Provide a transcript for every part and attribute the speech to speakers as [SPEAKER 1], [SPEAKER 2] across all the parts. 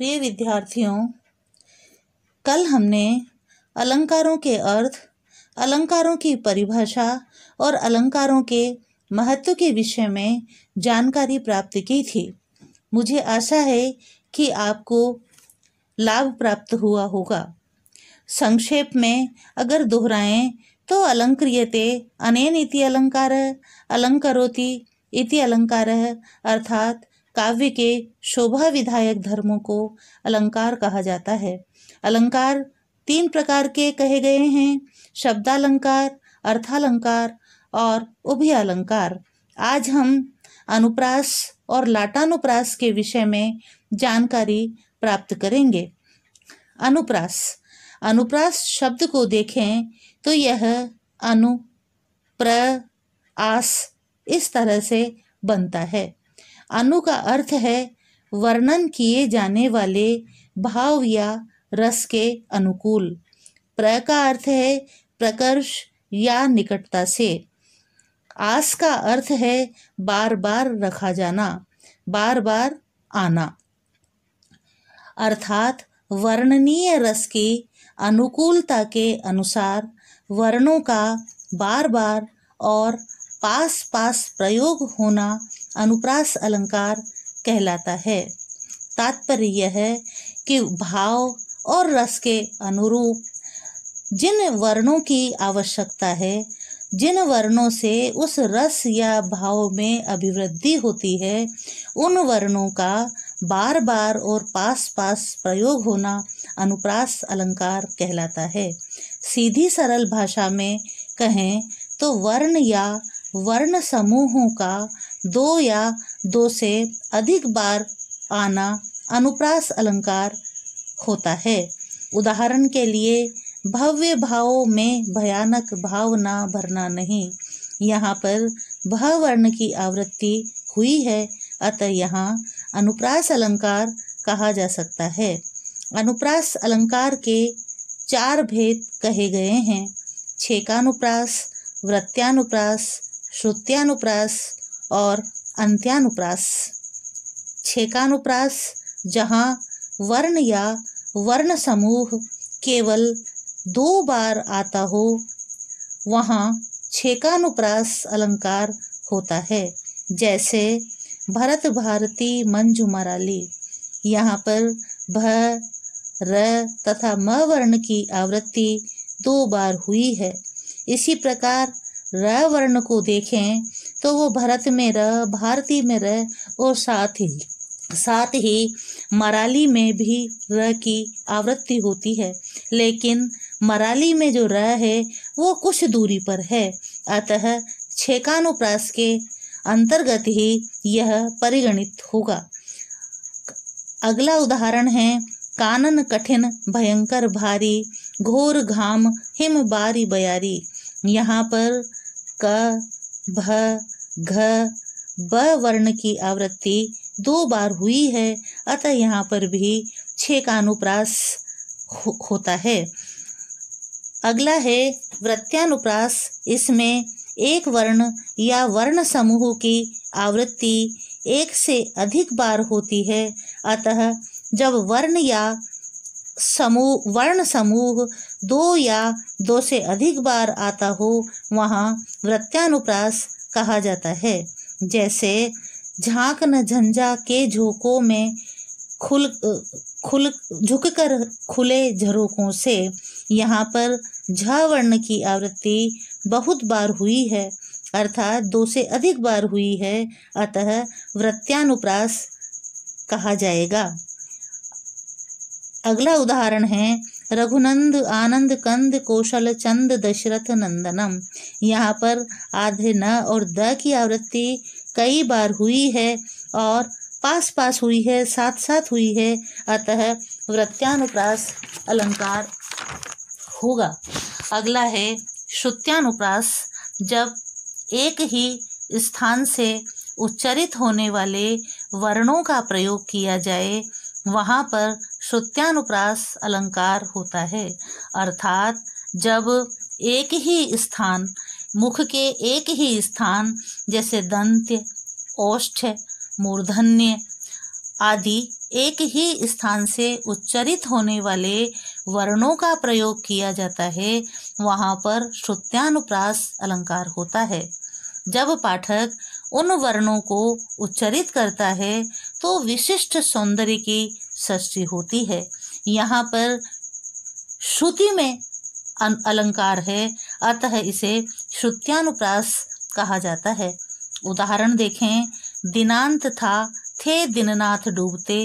[SPEAKER 1] प्रिय विद्यार्थियों कल हमने अलंकारों के अर्थ अलंकारों की परिभाषा और अलंकारों के महत्व के विषय में जानकारी प्राप्त की थी मुझे आशा है कि आपको लाभ प्राप्त हुआ होगा संक्षेप में अगर दोहराएं तो अलंक्रियते अनेन इति अलंकार अलंकरोति इति अलंकार अर्थात काव्य के शोभा विधायक धर्मों को अलंकार कहा जाता है अलंकार तीन प्रकार के कहे गए हैं शब्दालंकार अर्थालंकार और उभय अलंकार आज हम अनुप्रास और लाटानुप्रास के विषय में जानकारी प्राप्त करेंगे अनुप्रास अनुप्रास शब्द को देखें तो यह अनु प्र आस इस तरह से बनता है अनु का अर्थ है वर्णन किए जाने वाले भाव या रस के अनुकूल प्र का अर्थ है प्रकर्ष या निकटता से आस का अर्थ है बार बार रखा जाना बार बार आना अर्थात वर्णनीय रस की अनुकूलता के अनुसार वर्णों का बार बार और पास पास प्रयोग होना अनुप्रास अलंकार कहलाता है तात्पर्य यह है कि भाव और रस के अनुरूप जिन वर्णों की आवश्यकता है जिन वर्णों से उस रस या भाव में अभिवृद्धि होती है उन वर्णों का बार बार और पास पास प्रयोग होना अनुप्रास अलंकार कहलाता है सीधी सरल भाषा में कहें तो वर्ण या वर्ण समूहों का दो या दो से अधिक बार आना अनुप्रास अलंकार होता है उदाहरण के लिए भव्य भावों में भयानक भावना भरना नहीं यहाँ पर भवर्ण की आवृत्ति हुई है अतः यहाँ अनुप्रास अलंकार कहा जा सकता है अनुप्रास अलंकार के चार भेद कहे गए हैं छेकानुप्रास वृत्यानुप्रास श्रुत्यानुप्रास और अंत्यानुप्रास छेकानुप्रास जहाँ वर्ण या वर्ण समूह केवल दो बार आता हो वहाँ छेकानुप्रास अलंकार होता है जैसे भरत भारती मंजु मराली यहाँ पर भ र तथा म वर्ण की आवृत्ति दो बार हुई है इसी प्रकार र वर्ण को देखें तो वो भारत में रह भारती में रह और साथ ही साथ ही मराली में भी र की आवृत्ति होती है लेकिन मराली में जो र है वो कुछ दूरी पर है अतः छेकानुप्रास के अंतर्गत ही यह परिगणित होगा अगला उदाहरण है कानन कठिन भयंकर भारी घोर घाम हिम बारी बयारी यहाँ पर क भ घ ब वर्ण की आवृत्ति दो बार हुई है अतः यहाँ पर भी छे का अनुप्रास हो, होता है अगला है वृत्यानुप्रास इसमें एक वर्ण या वर्ण समूह की आवृत्ति एक से अधिक बार होती है अतः जब वर्ण या समूह वर्ण समूह दो या दो से अधिक बार आता हो वहाँ वृत्यानुप्रास कहा जाता है जैसे झांक न झंझा के झोंकों में खुल खुल झुक कर खुले झरोकों से यहाँ पर झ वर्ण की आवृत्ति बहुत बार हुई है अर्थात दो से अधिक बार हुई है अतः वृत्यानुप्रास कहा जाएगा अगला उदाहरण है रघुनंद आनंद कंद कौशल चंद दशरथ नंदनम यहाँ पर आधे न और द की आवृत्ति कई बार हुई है और पास पास हुई है साथ साथ हुई है अतः वृत्यानुप्रास अलंकार होगा अगला है श्रुत्यानुप्रास जब एक ही स्थान से उच्चरित होने वाले वर्णों का प्रयोग किया जाए वहाँ पर श्रुत्यानुप्रास अलंकार होता है अर्थात जब एक ही स्थान मुख के एक ही स्थान जैसे दंत्य ओष्ठ मूर्धन्य आदि एक ही स्थान से उच्चरित होने वाले वर्णों का प्रयोग किया जाता है वहाँ पर श्रुत्यानुप्रास अलंकार होता है जब पाठक उन वर्णों को उच्चरित करता है तो विशिष्ट सौंदर्य की सृष्टि होती है यहाँ पर श्रुति में अलंकार है अतः इसे श्रुत्यानुप्रास कहा जाता है उदाहरण देखें दिनांत था थे दिननाथ डूबते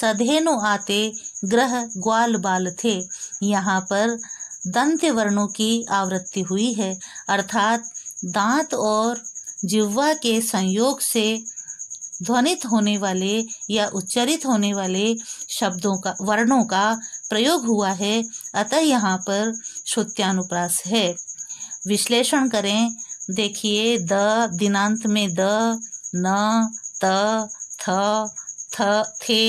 [SPEAKER 1] सधेनु आते ग्रह ग्वाल बाल थे यहाँ पर दंत्य वर्णों की आवृत्ति हुई है अर्थात दांत और जिह्वा के संयोग से ध्वनित होने वाले या उच्चरित होने वाले शब्दों का वर्णों का प्रयोग हुआ है अतः यहाँ पर श्रुत्यानुप्रास है विश्लेषण करें देखिए द दिनांत में द न त थ थ थे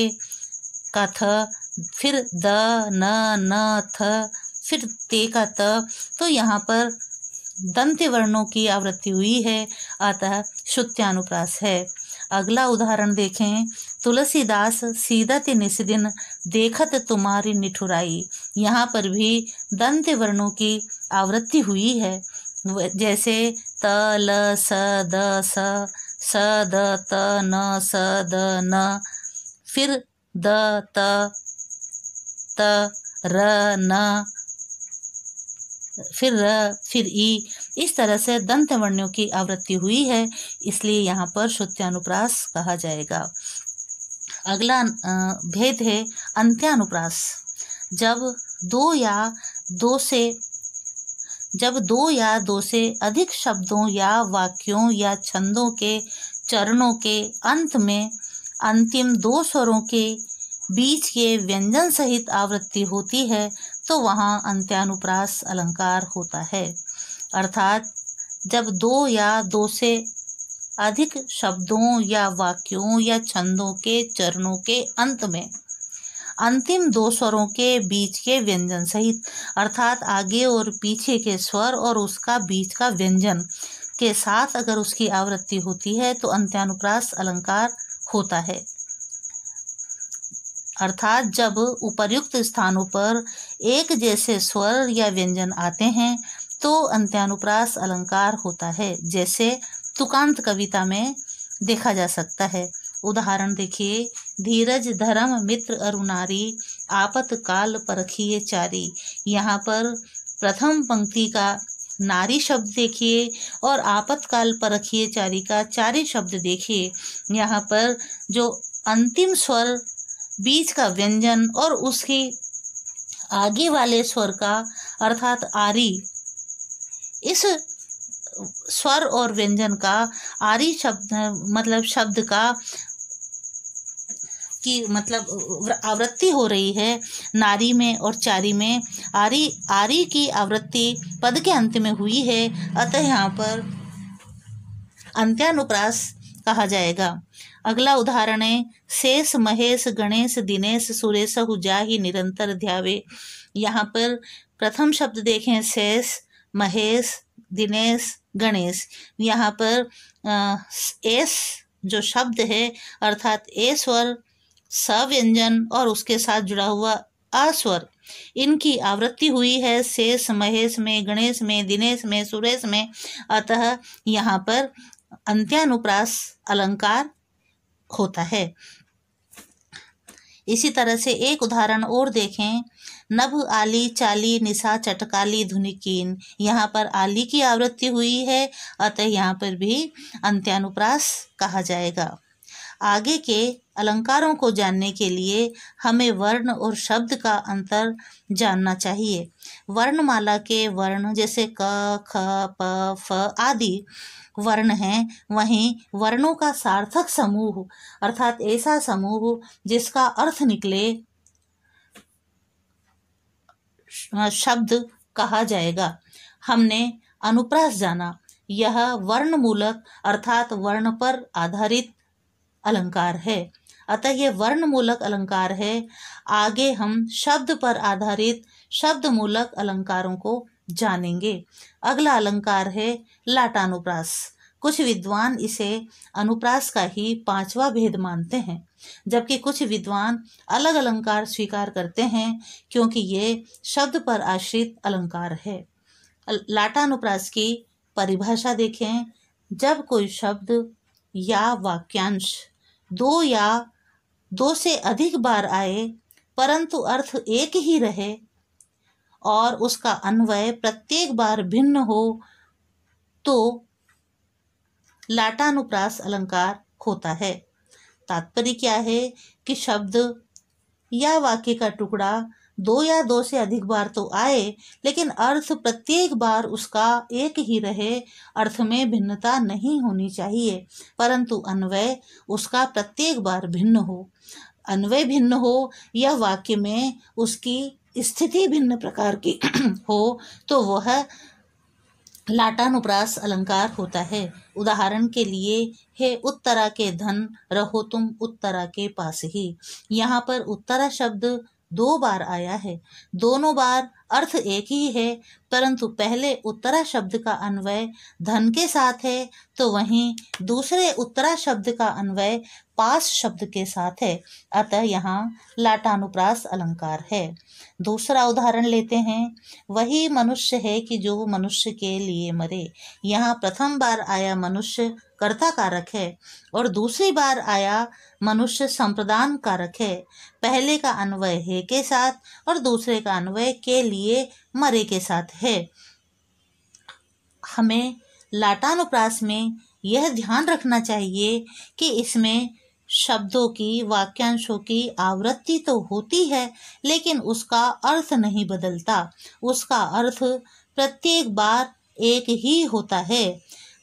[SPEAKER 1] का थ फिर द न न थ फिर ते का त तो यहाँ पर दंत्य वर्णों की आवृत्ति हुई है अतः श्रुत्यानुप्रास है अगला उदाहरण देखें तुलसीदास सीधत निस दिन देखत तुम्हारी निठुराई यहाँ पर भी दंत वर्णों की आवृत्ति हुई है जैसे त ल स द स स द त न स द न फिर द त त र न फिर र फिर ई इस तरह से दंत वर्ण्यों की आवृत्ति हुई है इसलिए यहाँ पर श्रुत्यानुप्रास कहा जाएगा अगला भेद है अंत्यानुप्रास जब दो या दो से जब दो या दो से अधिक शब्दों या वाक्यों या छंदों के चरणों के अंत में अंतिम दो स्वरों के बीच के व्यंजन सहित आवृत्ति होती है तो वहाँ अंत्यानुप्रास अलंकार होता है अर्थात जब दो या दो से अधिक शब्दों या वाक्यों या छंदों के चरणों के अंत में अंतिम दो स्वरों के बीच के व्यंजन सहित अर्थात आगे और पीछे के स्वर और उसका बीच का व्यंजन के साथ अगर उसकी आवृत्ति होती है तो अंत्यानुप्रास अलंकार होता है अर्थात जब उपर्युक्त स्थानों पर एक जैसे स्वर या व्यंजन आते हैं तो अंत्यानुप्रास अलंकार होता है जैसे तुकांत कविता में देखा जा सकता है उदाहरण देखिए धीरज धर्म मित्र अरुणारी आपत काल परखिए चारी यहाँ पर प्रथम पंक्ति का नारी शब्द देखिए और आपतकाल परखिए चारी का चारी शब्द देखिए यहाँ पर जो अंतिम स्वर बीच का व्यंजन और उसके आगे वाले स्वर का अर्थात आरी इस स्वर और व्यंजन का आरी शब्द मतलब शब्द का की मतलब आवृत्ति हो रही है नारी में और चारी में आरी आरी की आवृत्ति पद के अंत में हुई है अतः यहाँ पर अंत्यानुप्रास कहा जाएगा अगला उदाहरण है शेष महेश गणेश दिनेश सुरेश हु ही निरंतर ध्यावे यहाँ पर प्रथम शब्द देखें शेष महेश दिनेश गणेश यहाँ पर एस जो शब्द है अर्थात ए स्वर सव्यंजन और उसके साथ जुड़ा हुआ अस्वर इनकी आवृत्ति हुई है शेष महेश में गणेश में दिनेश में सुरेश में अतः यहाँ पर अंत्यानुप्रास अलंकार होता है इसी तरह से एक उदाहरण और देखें नभ आली चाली निशा चटकाली धुनिकीन यहाँ पर आली की आवृत्ति हुई है अतः यहाँ पर भी अंत्यानुप्रास कहा जाएगा आगे के अलंकारों को जानने के लिए हमें वर्ण और शब्द का अंतर जानना चाहिए वर्णमाला के वर्ण जैसे क ख प फ आदि वर्ण हैं वहीं वर्णों का सार्थक समूह अर्थात ऐसा समूह जिसका अर्थ निकले शब्द कहा जाएगा हमने अनुप्रास जाना यह वर्णमूलक अर्थात वर्ण पर आधारित अलंकार है अतः यह वर्णमूलक अलंकार है आगे हम शब्द पर आधारित शब्द मूलक अलंकारों को जानेंगे अगला अलंकार है लाटानुप्रास कुछ विद्वान इसे अनुप्रास का ही पांचवा भेद मानते हैं जबकि कुछ विद्वान अलग अलंकार स्वीकार करते हैं क्योंकि ये शब्द पर आश्रित अलंकार है लाटानुप्रास की परिभाषा देखें जब कोई शब्द या वाक्यांश दो या दो से अधिक बार आए परंतु अर्थ एक ही रहे और उसका अन्वय प्रत्येक बार भिन्न हो तो लाटानुप्रास अलंकार होता है तात्पर्य क्या है कि शब्द या वाक्य का टुकड़ा दो या दो से अधिक बार तो आए लेकिन अर्थ प्रत्येक बार उसका एक ही रहे अर्थ में भिन्नता नहीं होनी चाहिए परंतु अन्वय उसका प्रत्येक बार भिन्न हो अन्वय भिन्न हो या वाक्य में उसकी स्थिति भिन्न प्रकार की हो तो वह लाटानुप्रास अलंकार होता है उदाहरण के लिए हे उत्तरा के धन रहो तुम उत्तरा के पास ही यहाँ पर उत्तरा शब्द दो बार आया है दोनों बार अर्थ एक ही है परंतु पहले उत्तरा शब्द का अन्वय धन के साथ है तो वहीं दूसरे उत्तरा शब्द का अन्वय पास शब्द के साथ है अतः यहाँ लाटानुप्रास अलंकार है दूसरा उदाहरण लेते हैं वही मनुष्य है कि जो मनुष्य के लिए मरे यहाँ प्रथम बार आया मनुष्य कर्ता कारक है और दूसरी बार आया मनुष्य संप्रदान कारक है पहले का अन्वय है के साथ और दूसरे का अन्वय के लिए लिए मरे के साथ है हमें लाटानुप्रास में यह ध्यान रखना चाहिए कि इसमें शब्दों की वाक्यांशों की आवृत्ति तो होती है लेकिन उसका अर्थ नहीं बदलता उसका अर्थ प्रत्येक बार एक ही होता है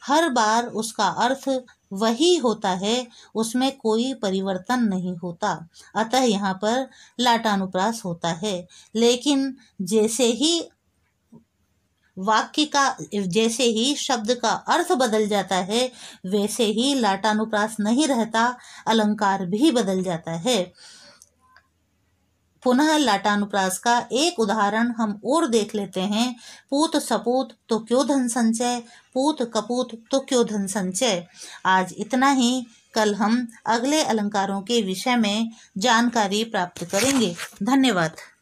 [SPEAKER 1] हर बार उसका अर्थ वही होता है उसमें कोई परिवर्तन नहीं होता अतः यहाँ पर लाटानुप्रास होता है लेकिन जैसे ही वाक्य का जैसे ही शब्द का अर्थ बदल जाता है वैसे ही लाटानुप्रास नहीं रहता अलंकार भी बदल जाता है पुनः लाटानुप्रास का एक उदाहरण हम और देख लेते हैं पूत सपूत तो क्यों धन संचय पूत कपूत तो क्यों धन संचय आज इतना ही कल हम अगले अलंकारों के विषय में जानकारी प्राप्त करेंगे धन्यवाद